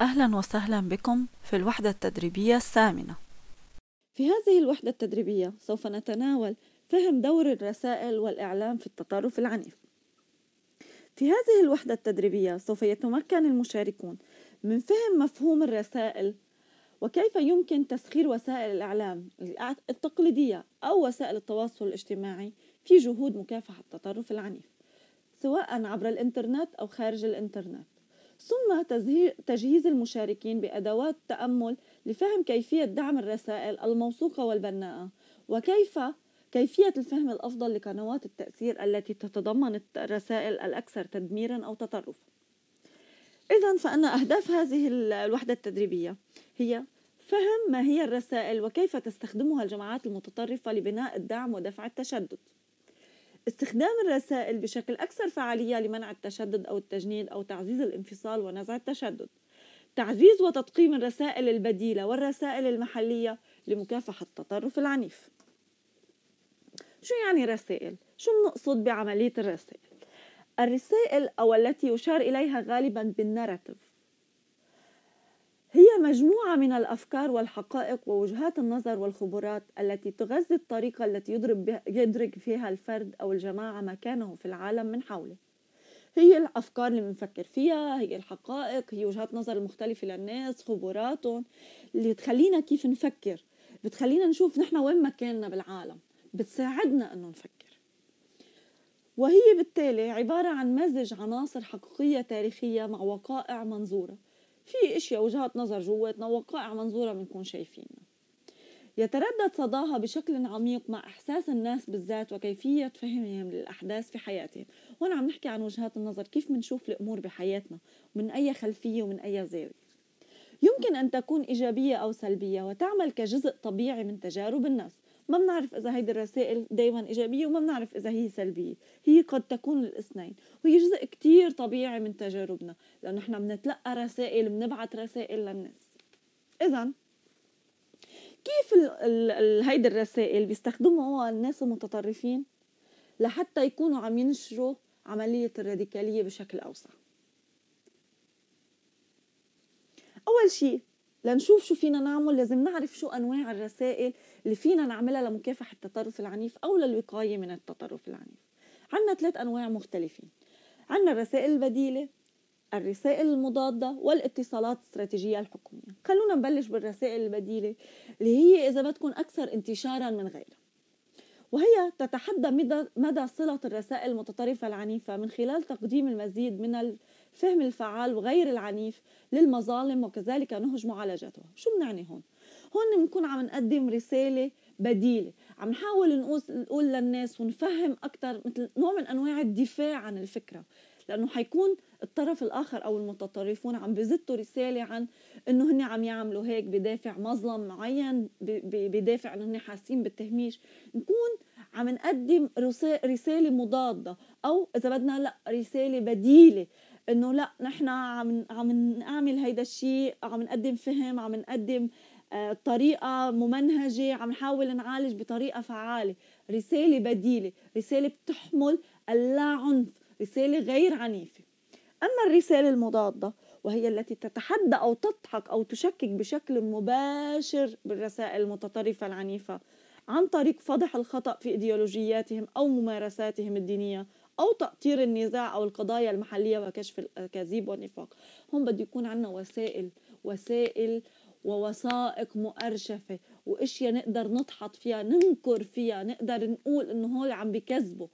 أهلا وسهلا بكم في الوحدة التدريبية الثامنة في هذه الوحدة التدريبية سوف نتناول فهم دور الرسائل والإعلام في التطرف العنيف في هذه الوحدة التدريبية سوف يتمكن المشاركون من فهم مفهوم الرسائل وكيف يمكن تسخير وسائل الإعلام التقليدية أو وسائل التواصل الاجتماعي في جهود مكافحة التطرف العنيف سواء عبر الإنترنت أو خارج الإنترنت ثم تجهيز المشاركين بأدوات تأمل لفهم كيفية دعم الرسائل الموثوقة والبناءة وكيف كيفية الفهم الأفضل لقنوات التأثير التي تتضمن الرسائل الأكثر تدميرا أو تطرفا إذا فأن أهداف هذه الوحدة التدريبية هي فهم ما هي الرسائل وكيف تستخدمها الجماعات المتطرفة لبناء الدعم ودفع التشدد استخدام الرسائل بشكل أكثر فعالية لمنع التشدد أو التجنيد أو تعزيز الانفصال ونزع التشدد تعزيز وتطقيم الرسائل البديلة والرسائل المحلية لمكافحة التطرف العنيف شو يعني رسائل؟ شو بنقصد بعملية الرسائل؟ الرسائل أو التي يشار إليها غالبا بالناراتيف هي مجموعة من الأفكار والحقائق ووجهات النظر والخبرات التي تغذي الطريقة التي يضرب بها يدرك فيها الفرد أو الجماعة مكانه في العالم من حوله هي الأفكار اللي بنفكر فيها هي الحقائق هي وجهات نظر المختلفة للناس خبراتهم اللي بتخلينا كيف نفكر بتخلينا نشوف نحن وين مكاننا بالعالم بتساعدنا أنه نفكر وهي بالتالي عبارة عن مزج عناصر حقيقية تاريخية مع وقائع منظورة في اشياء وجهات نظر جواتنا وقائع منظوره بنكون شايفينها يتردد صداها بشكل عميق مع احساس الناس بالذات وكيفيه فهمهم للاحداث في حياتهم هون عم نحكي عن وجهات النظر كيف بنشوف الامور بحياتنا من اي خلفيه ومن اي زاويه يمكن ان تكون ايجابيه او سلبيه وتعمل كجزء طبيعي من تجارب الناس ما بنعرف إذا هيدي الرسائل دايما إيجابية وما بنعرف إذا هي سلبية هي قد تكون الاثنين وهي جزء كتير طبيعي من تجاربنا لأنه نحن بنتلقى رسائل بنبعث رسائل للناس إذا كيف الـ الـ الـ هيدي الرسائل بيستخدموها الناس المتطرفين لحتى يكونوا عم ينشروا عملية الراديكالية بشكل أوسع أول شيء لنشوف شو فينا نعمل لازم نعرف شو أنواع الرسائل اللي فينا نعملها لمكافحة التطرف العنيف أو للوقاية من التطرف العنيف عندنا ثلاث أنواع مختلفين عندنا الرسائل البديلة الرسائل المضادة والاتصالات الاستراتيجية الحكومية خلونا نبلش بالرسائل البديلة اللي هي إذا بدكم أكثر انتشارا من غيرها وهي تتحدى مدى, مدى صلة الرسائل المتطرفة العنيفة من خلال تقديم المزيد من الفهم الفعال وغير العنيف للمظالم وكذلك نهج معالجتها شو بنعني هون؟ هون بنكون عم نقدم رساله بديله عم نحاول نقول للناس ونفهم اكثر مثل نوع من انواع الدفاع عن الفكره لانه حيكون الطرف الاخر او المتطرفون عم بزتوا رساله عن انه هن عم يعملوا هيك بدافع مظلم معين بدافع انه هن حاسين بالتهميش نكون عم نقدم رساله مضاده او اذا بدنا لا رساله بديله انه لا نحن عم عم نعمل هيدا الشيء عم نقدم فهم عم نقدم آه، طريقة ممنهجة عم نحاول نعالج بطريقة فعالة رسالة بديلة رسالة بتحمل اللا عنف رسالة غير عنيفة أما الرسالة المضادة وهي التي تتحدى أو تضحك أو تشكك بشكل مباشر بالرسائل المتطرفة العنيفة عن طريق فضح الخطأ في إيديولوجياتهم أو ممارساتهم الدينية أو تأطير النزاع أو القضايا المحلية وكشف الأكاذيب والنفاق هم بده يكون عندنا وسائل وسائل ووثائق مؤرشفة واشياء نقدر نضحط فيها ننكر فيها نقدر نقول انه هول عم بكذبوا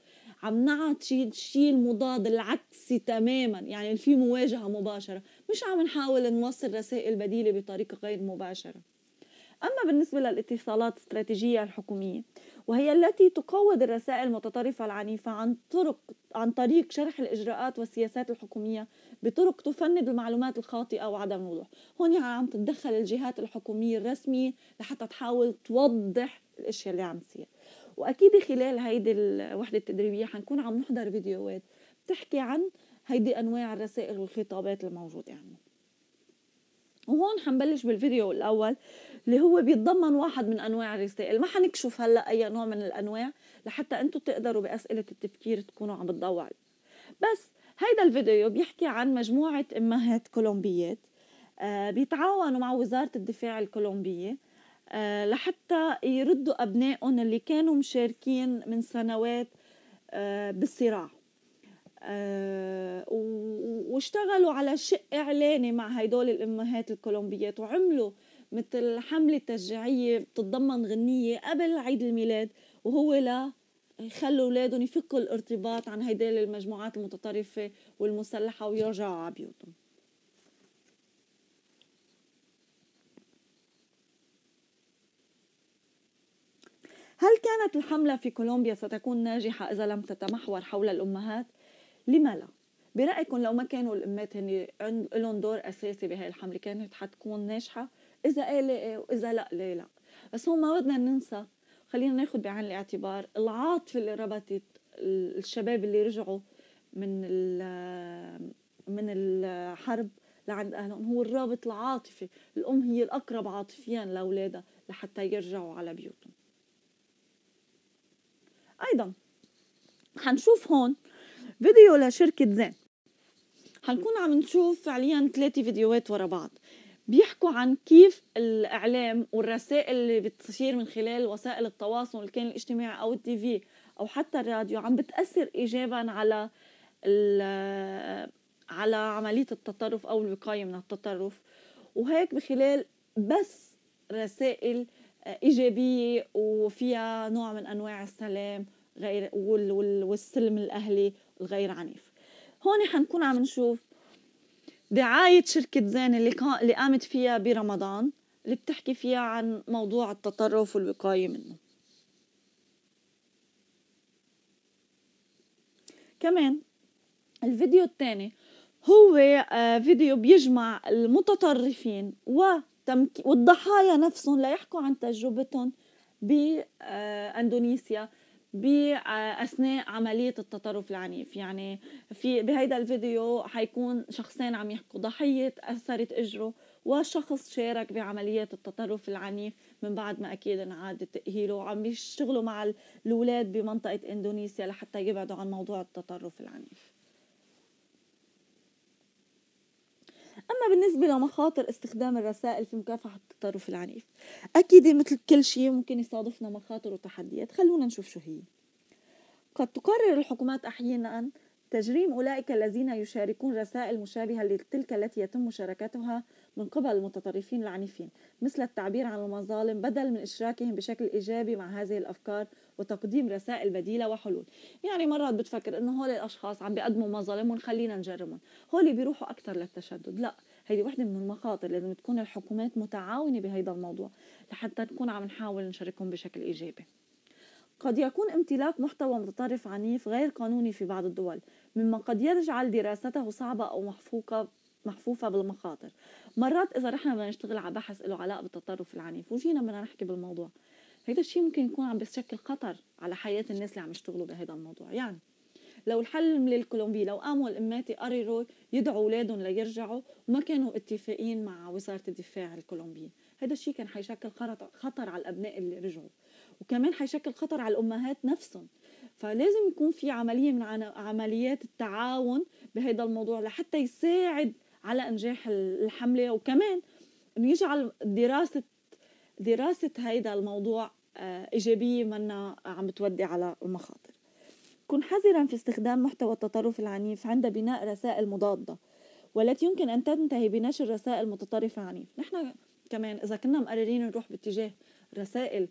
عم نعطي الشيء المضاد العكسي تماما يعني في مواجهة مباشرة مش عم نحاول نوصل رسائل بديلة بطريقة غير مباشرة أما بالنسبة للاتصالات الاستراتيجية الحكومية وهي التي تقوض الرسائل المتطرفة العنيفة عن طرق عن طريق شرح الإجراءات والسياسات الحكومية بطرق تفند المعلومات الخاطئة وعدم الوضوح هون عم تتدخل الجهات الحكومية الرسمية لحتى تحاول توضح الأشياء اللي عم تصير وأكيد خلال هيدي الوحدة التدريبية حنكون عم نحضر فيديوهات بتحكي عن هيدي أنواع الرسائل والخطابات الموجودة عندنا وهون حنبلش بالفيديو الاول اللي هو بيتضمن واحد من انواع الرسائل ما حنكشف هلا اي نوع من الانواع لحتى انتم تقدروا باسئله التفكير تكونوا عم تضوعوا بس هيدا الفيديو بيحكي عن مجموعه امهات كولومبيات آه بيتعاونوا مع وزاره الدفاع الكولومبيه آه لحتى يردوا ابنائهم اللي كانوا مشاركين من سنوات آه بالصراع آه، واشتغلوا على شق اعلاني مع هدول الامهات الكولومبيات وعملوا مثل حمله تشجيعيه بتتضمن غنيه قبل عيد الميلاد وهو لا يخلوا اولادهم يفكوا الارتباط عن هدول المجموعات المتطرفه والمسلحه ويرجعوا على بيوتهم هل كانت الحملة في كولومبيا ستكون ناجحة إذا لم تتمحور حول الأمهات؟ لما لا برأيكم لو ما كانوا الأمات هن لهم دور أساسي بهاي الحملة كانت حتكون ناجحة؟ إذا إيه لا إيه وإذا لا ليه لا بس هون ما بدنا ننسى خلينا ناخذ بعين الاعتبار العاطفة اللي ربطت الشباب اللي رجعوا من من الحرب لعند أهلهم هو الرابط العاطفي الأم هي الأقرب عاطفيا لأولادها لحتى يرجعوا على بيوتهم أيضا حنشوف هون فيديو لشركة زين حنكون عم نشوف فعليا ثلاثة فيديوهات ورا بعض بيحكوا عن كيف الإعلام والرسائل اللي بتصير من خلال وسائل التواصل اللي كان الاجتماعي أو التي في أو حتى الراديو عم بتأثر إيجابا على على عملية التطرف أو الوقاية من التطرف وهيك بخلال بس رسائل إيجابية وفيها نوع من أنواع السلام غير والسلم الاهلي الغير عنيف هون حنكون عم نشوف دعاية شركة زين اللي, كا اللي قامت فيها برمضان اللي بتحكي فيها عن موضوع التطرف والوقاية منه كمان الفيديو الثاني هو آه، فيديو بيجمع المتطرفين والضحايا نفسهم ليحكوا عن تجربتهم باندونيسيا آه، باثناء عمليه التطرف العنيف يعني في بهيدا الفيديو حيكون شخصين عم يحكوا ضحيه اثرت اجره وشخص شارك بعملية التطرف العنيف من بعد ما أكيد انعاد تأهيله وعم يشتغلوا مع الأولاد بمنطقة إندونيسيا لحتى يبعدوا عن موضوع التطرف العنيف أما بالنسبة لمخاطر استخدام الرسائل في مكافحة التطرف العنيف أكيد مثل كل شيء ممكن يصادفنا مخاطر وتحديات خلونا نشوف شو هي قد تقرر الحكومات أحيانا تجريم أولئك الذين يشاركون رسائل مشابهة لتلك التي يتم مشاركتها من قبل المتطرفين العنيفين مثل التعبير عن المظالم بدل من إشراكهم بشكل إيجابي مع هذه الأفكار وتقديم رسائل بديلة وحلول يعني مرات بتفكر إنه هول الأشخاص عم بيقدموا مظالم خلينا نجرمهم هول بيروحوا أكثر للتشدد لا هيدي وحده من المخاطر لازم تكون الحكومات متعاونة بهيدا الموضوع لحتى نكون عم نحاول نشاركهم بشكل إيجابي قد يكون امتلاك محتوى متطرف عنيف غير قانوني في بعض الدول مما قد يجعل دراسته صعبة أو محفوقة محفوفة بالمخاطر مرات إذا رحنا بدنا نشتغل على بحث له علاقة بالتطرف العنيف وجينا بدنا نحكي بالموضوع هيدا الشيء ممكن يكون عم بيشكل خطر على حياة الناس اللي عم يشتغلوا بهذا الموضوع يعني لو الحل من الكولومبي لو قاموا الاماتي قرروا يدعوا اولادهم ليرجعوا وما كانوا اتفاقين مع وزاره الدفاع الكولومبيه هذا الشيء كان حيشكل خطر على الابناء اللي رجعوا وكمان حيشكل خطر على الامهات نفسهم فلازم يكون في عمليه من عمليات التعاون بهذا الموضوع لحتى يساعد على انجاح الحمله وكمان انه يجعل دراسه دراسه هيدا الموضوع آه، ايجابيه منا عم تودي على المخاطر كن حذرا في استخدام محتوى التطرف العنيف عند بناء رسائل مضاده والتي يمكن ان تنتهي بنشر رسائل متطرفه عنيف نحن كمان اذا كنا مقررين نروح باتجاه رسائل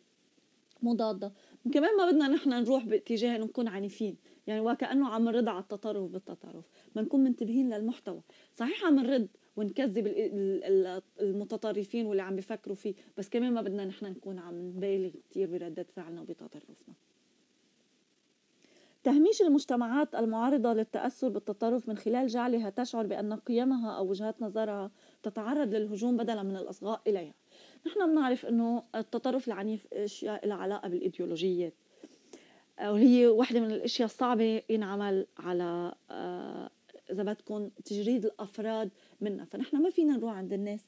مضاده كمان ما بدنا نحن نروح باتجاه نكون عنيفين يعني وكأنه عم نرد على التطرف بالتطرف ما نكون منتبهين للمحتوى صحيح عم نرد ونكذب المتطرفين واللي عم بيفكروا فيه بس كمان ما بدنا نحن نكون عم نبالغ كثير بردات فعلنا وبتطرفنا تهميش المجتمعات المعارضة للتأثر بالتطرف من خلال جعلها تشعر بأن قيمها أو وجهات نظرها تتعرض للهجوم بدلا من الإصغاء إليها نحن بنعرف أنه التطرف العنيف إشياء لها علاقة بالإيديولوجيات آه، وهي واحدة من الأشياء الصعبة ينعمل على آه، إذا بدكم تجريد الأفراد منا فنحن ما فينا نروح عند الناس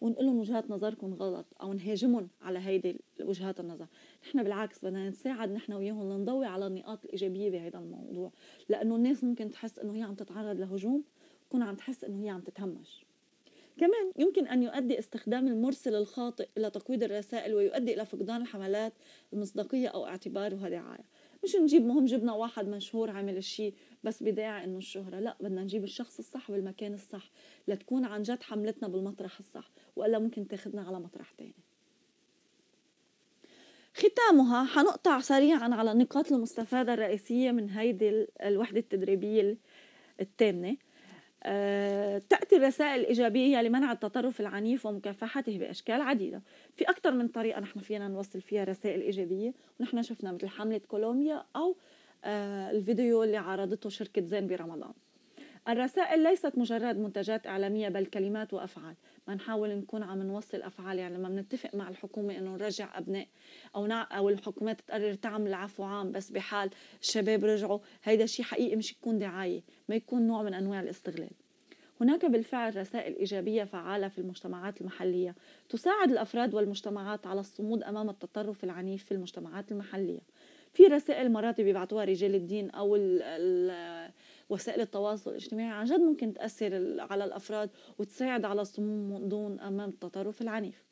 ونقول لهم وجهات نظركم غلط او نهاجمهم على هيدي وجهات النظر نحن بالعكس بدنا نساعد نحن وياهم لنضوي على النقاط الايجابيه بهذا الموضوع لانه الناس ممكن تحس انه هي عم تتعرض لهجوم تكون عم تحس انه هي عم تتهمش كمان يمكن ان يؤدي استخدام المرسل الخاطئ الى تقويض الرسائل ويؤدي الى فقدان الحملات المصداقيه او اعتبارها دعايه مش نجيب مهم جبنا واحد مشهور عمل شيء بس بداعي انه الشهرة لا بدنا نجيب الشخص الصح بالمكان الصح لتكون عن جد حملتنا بالمطرح الصح والا ممكن تاخذنا على مطرح تاني ختامها حنقطع سريعا على النقاط المستفادة الرئيسية من هيدي الوحدة التدريبية الثامنة آه، تأتي الرسائل الإيجابية لمنع التطرف العنيف ومكافحته بأشكال عديدة في أكثر من طريقة نحن فينا نوصل فيها رسائل إيجابية ونحن شفنا مثل حملة كولومبيا أو آه، الفيديو اللي عرضته شركة زين برمضان الرسائل ليست مجرد منتجات إعلامية بل كلمات وأفعال ما نحاول نكون عم نوصل افعال يعني لما بنتفق مع الحكومه انه نرجع ابناء او نع... او الحكومات تقرر تعمل عفو عام بس بحال الشباب رجعوا هيدا شيء حقيقي مش يكون دعايه ما يكون نوع من انواع الاستغلال هناك بالفعل رسائل إيجابية فعالة في المجتمعات المحلية تساعد الأفراد والمجتمعات على الصمود أمام التطرف العنيف في المجتمعات المحلية في رسائل مرات بيبعتوها رجال الدين أو ال ال وسائل التواصل الاجتماعي عن جد ممكن تأثر على الأفراد وتساعد على الصمود دون أمام التطرف العنيف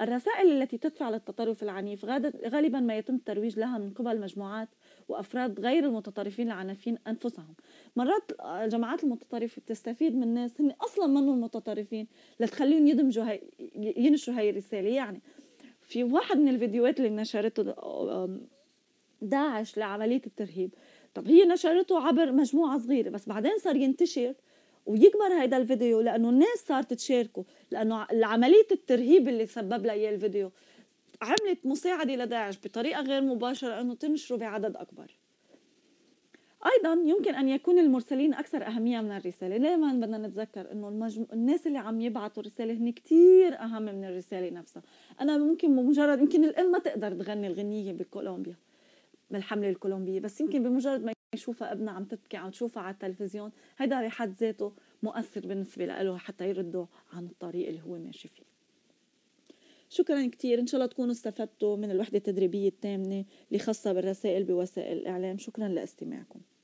الرسائل التي تدفع للتطرف العنيف غالبا ما يتم الترويج لها من قبل مجموعات وافراد غير المتطرفين العنيفين انفسهم مرات الجماعات المتطرفة بتستفيد من ناس هن اصلا منهم متطرفين لتخليهم يدمجوا هي ينشروا هاي الرساله يعني في واحد من الفيديوهات اللي نشرته آه، داعش لعمليه الترهيب طب هي نشرته عبر مجموعه صغيره بس بعدين صار ينتشر ويكبر هيدا الفيديو لانه الناس صارت تشاركه لانه عمليه الترهيب اللي سبب لها اياه الفيديو عملت مساعده لداعش بطريقه غير مباشره انه تنشره بعدد اكبر ايضا يمكن ان يكون المرسلين اكثر اهميه من الرساله دائما بدنا نتذكر انه المجم... الناس اللي عم يبعثوا رساله هن كثير اهم من الرساله نفسها انا ممكن مجرد يمكن الام ما تقدر تغني الغنيه بكولومبيا من الحمله الكولومبيه بس يمكن بمجرد ما يشوفها ابنها عم تبكي عم تشوفها على التلفزيون هيدا بحد ذاته مؤثر بالنسبه له حتى يرده عن الطريق اللي هو ماشي فيه شكرا كثير ان شاء الله تكونوا استفدتوا من الوحده التدريبيه الثامنه اللي خاصه بالرسائل بوسائل الاعلام شكرا لاستماعكم